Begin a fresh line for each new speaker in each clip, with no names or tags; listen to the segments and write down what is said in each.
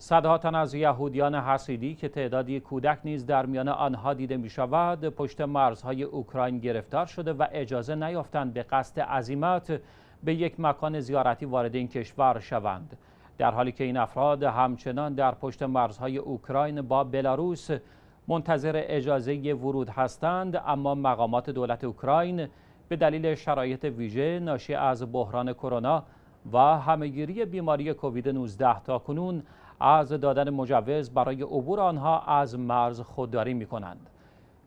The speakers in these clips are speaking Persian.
صدها تن از یهودیان حسیدی که تعدادی کودک نیز در میان آنها دیده می شود پشت مرزهای اوکراین گرفتار شده و اجازه نیافتند به قصد عزیمت به یک مکان زیارتی وارد این کشور شوند در حالی که این افراد همچنان در پشت مرزهای اوکراین با بلاروس منتظر اجازه ورود هستند اما مقامات دولت اوکراین به دلیل شرایط ویژه ناشی از بحران کرونا و همگیری بیماری کووید 19 تا کنون از دادن مجوز برای عبور آنها از مرز خودداری می کنند.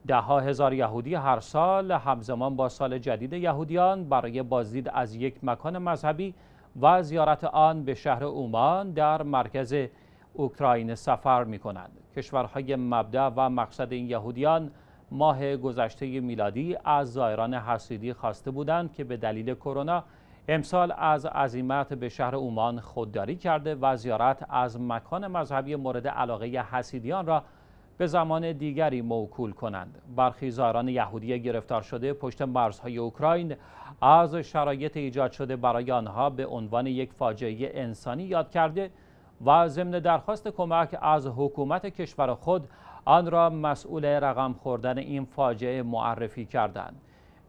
ده هزار یهودی هر سال همزمان با سال جدید یهودیان برای بازدید از یک مکان مذهبی و زیارت آن به شهر اومان در مرکز اوکراین سفر می کنند. کشورهای مبدع و مقصد این یهودیان ماه گذشته میلادی از زائران حسیدی خواسته بودند که به دلیل کرونا امسال از عزیمت به شهر اومان خودداری کرده و زیارت از مکان مذهبی مورد علاقه حسیدیان را به زمان دیگری موکول کنند برخی زاران یهودی گرفتار شده پشت مرزهای اوکراین از شرایط ایجاد شده برای آنها به عنوان یک فاجعه انسانی یاد کرده و ضمن درخواست کمک از حکومت کشور خود آن را مسئول رقم خوردن این فاجعه معرفی کردند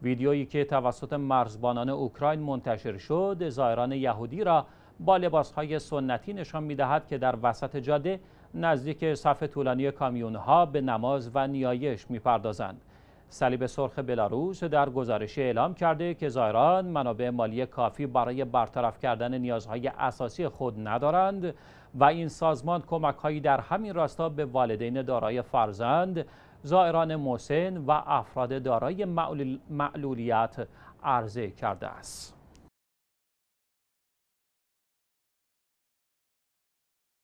ویدیویی که توسط مرزبانان اوکراین منتشر شد زائران یهودی را با لباسهای سنتی نشان میدهد که در وسط جاده نزدیک صف طولانی کامیونها به نماز و نیایش میپردازند صلیب سرخ بلاروس در گزارش اعلام کرده که زایران منابع مالی کافی برای برطرف کردن نیازهای اساسی خود ندارند و این سازمان کمکهایی در همین راستا به والدین دارای فرزند زائران موسن و افراد دارای معلولیت عرضه کرده است.